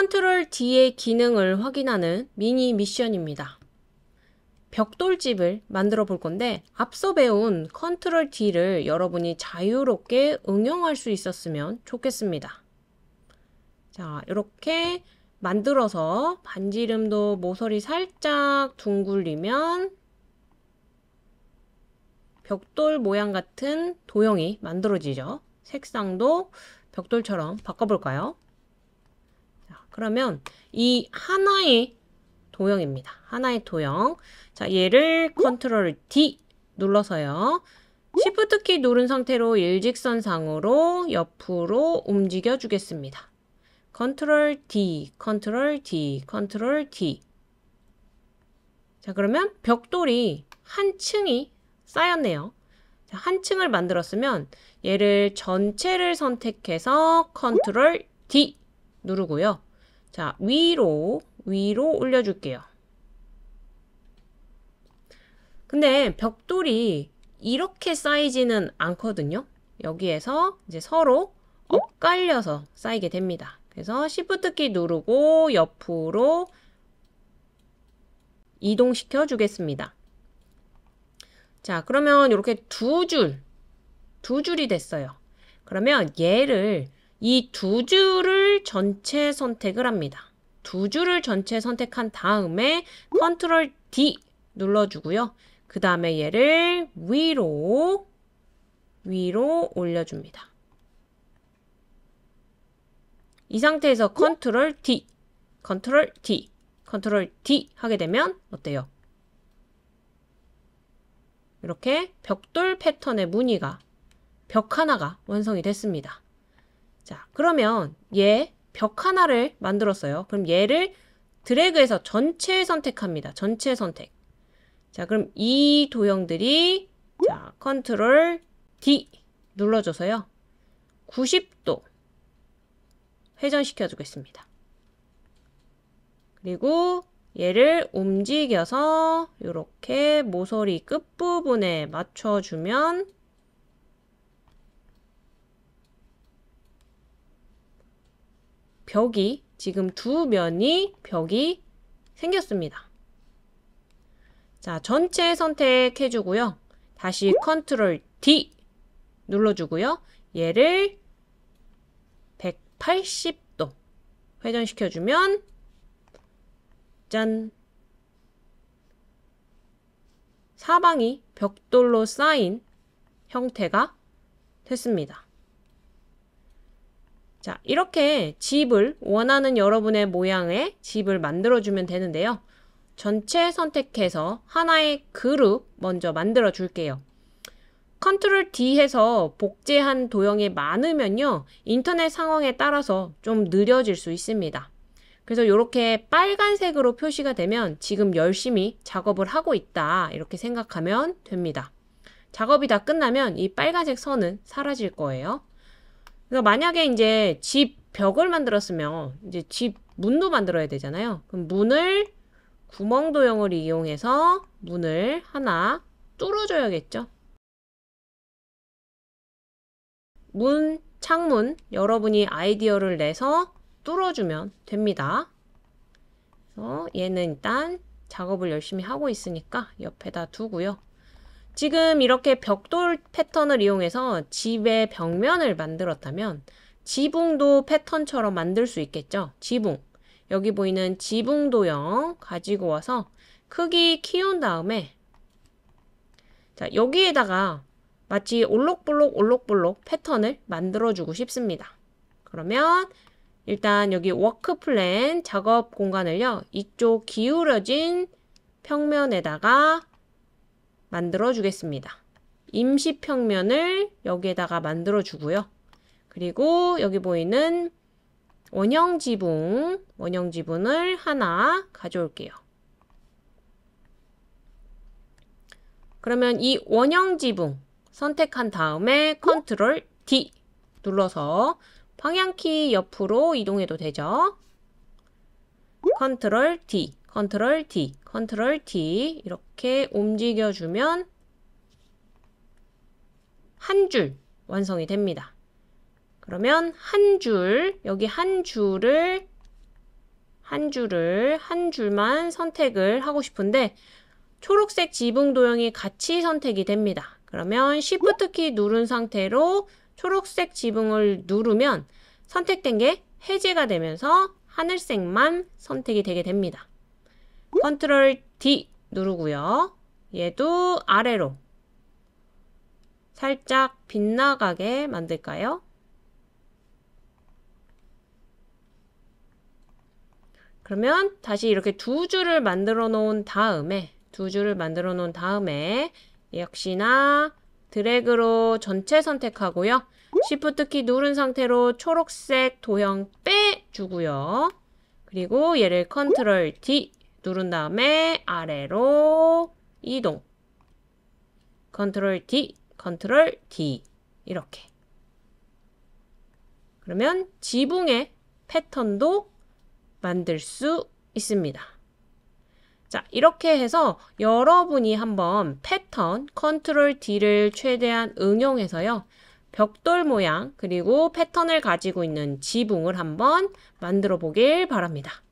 컨트롤 D의 기능을 확인하는 미니 미션입니다. 벽돌집을 만들어 볼 건데 앞서 배운 컨트롤 D를 여러분이 자유롭게 응용할 수 있었으면 좋겠습니다. 자, 이렇게 만들어서 반지름도 모서리 살짝 둥글리면 벽돌 모양 같은 도형이 만들어지죠. 색상도 벽돌처럼 바꿔볼까요? 그러면 이 하나의 도형입니다. 하나의 도형. 자, 얘를 컨트롤 D 눌러서요. 시프트 키 누른 상태로 일직선상으로 옆으로 움직여 주겠습니다. 컨트롤 D, 컨트롤 D, 컨트롤 D. 자, 그러면 벽돌이 한 층이 쌓였네요. 자, 한 층을 만들었으면 얘를 전체를 선택해서 컨트롤 D 누르고요. 자, 위로, 위로 올려줄게요. 근데 벽돌이 이렇게 쌓이지는 않거든요. 여기에서 이제 서로 엇갈려서 쌓이게 됩니다. 그래서 Shift키 누르고 옆으로 이동시켜 주겠습니다. 자, 그러면 이렇게 두 줄, 두 줄이 됐어요. 그러면 얘를 이 두 줄을 전체 선택을 합니다. 두 줄을 전체 선택한 다음에 컨트롤 D 눌러주고요. 그 다음에 얘를 위로 위로 올려줍니다. 이 상태에서 컨트롤 D 컨트롤 D 컨트롤 D 하게 되면 어때요? 이렇게 벽돌 패턴의 무늬가 벽 하나가 완성이 됐습니다. 자, 그러면 얘 벽 하나를 만들었어요. 그럼 얘를 드래그해서 전체 선택합니다. 전체 선택. 자, 그럼 이 도형들이 자, 컨트롤 D 눌러줘서요. 90도 회전시켜 주겠습니다. 그리고 얘를 움직여서 이렇게 모서리 끝부분에 맞춰주면 벽이 지금 두 면이 벽이 생겼습니다. 자, 전체 선택해 주고요. 다시 컨트롤 D 눌러 주고요. 얘를 180도 회전시켜 주면 짠. 사방이 벽돌로 쌓인 형태가 됐습니다. 자, 이렇게 집을 원하는 여러분의 모양의 집을 만들어주면 되는데요. 전체 선택해서 하나의 그룹 먼저 만들어 줄게요. 컨트롤 D 해서 복제한 도형이 많으면요. 인터넷 상황에 따라서 좀 느려질 수 있습니다. 그래서 이렇게 빨간색으로 표시가 되면 지금 열심히 작업을 하고 있다 이렇게 생각하면 됩니다. 작업이 다 끝나면 이 빨간색 선은 사라질 거예요. 그래서 그러니까 만약에 이제 집 벽을 만들었으면 이제 집 문도 만들어야 되잖아요. 그럼 문을 구멍 도형을 이용해서 문을 하나 뚫어줘야겠죠. 문, 창문 여러분이 아이디어를 내서 뚫어주면 됩니다. 그래서 얘는 일단 작업을 열심히 하고 있으니까 옆에다 두고요. 지금 이렇게 벽돌 패턴을 이용해서 집의 벽면을 만들었다면 지붕도 패턴처럼 만들 수 있겠죠. 지붕. 여기 보이는 지붕 도형 가지고 와서 크기 키운 다음에 자, 여기에다가 마치 올록볼록 올록볼록 패턴을 만들어주고 싶습니다. 그러면 일단 여기 워크 플랜 작업 공간을요. 이쪽 기울어진 평면에다가 만들어 주겠습니다. 임시평면을 여기에다가 만들어 주고요. 그리고 여기 보이는 원형 지붕, 원형 지붕을 하나 가져올게요. 그러면 이 원형 지붕 선택한 다음에 컨트롤 D 눌러서 방향키 옆으로 이동해도 되죠. 컨트롤 D, 컨트롤 D. 컨트롤 T 이렇게 움직여주면 한 줄 완성이 됩니다. 그러면 한 줄, 여기 한 줄을 한 줄을 한 줄만 선택을 하고 싶은데 초록색 지붕 도형이 같이 선택이 됩니다. 그러면 Shift 키 누른 상태로 초록색 지붕을 누르면 선택된 게 해제가 되면서 하늘색만 선택이 되게 됩니다. 컨트롤 D 누르고요. 얘도 아래로 살짝 빗나가게 만들까요? 그러면 다시 이렇게 두 줄을 만들어 놓은 다음에 두 줄을 만들어 놓은 다음에 역시나 드래그로 전체 선택하고요. Shift 키 누른 상태로 초록색 도형 빼주고요. 그리고 얘를 컨트롤 D 누른 다음에 아래로 이동. 컨트롤 D, 컨트롤 D. 이렇게. 그러면 지붕의 패턴도 만들 수 있습니다. 자, 이렇게 해서 여러분이 한번 패턴 컨트롤 D를 최대한 응용해서요. 벽돌 모양 그리고 패턴을 가지고 있는 지붕을 한번 만들어 보길 바랍니다.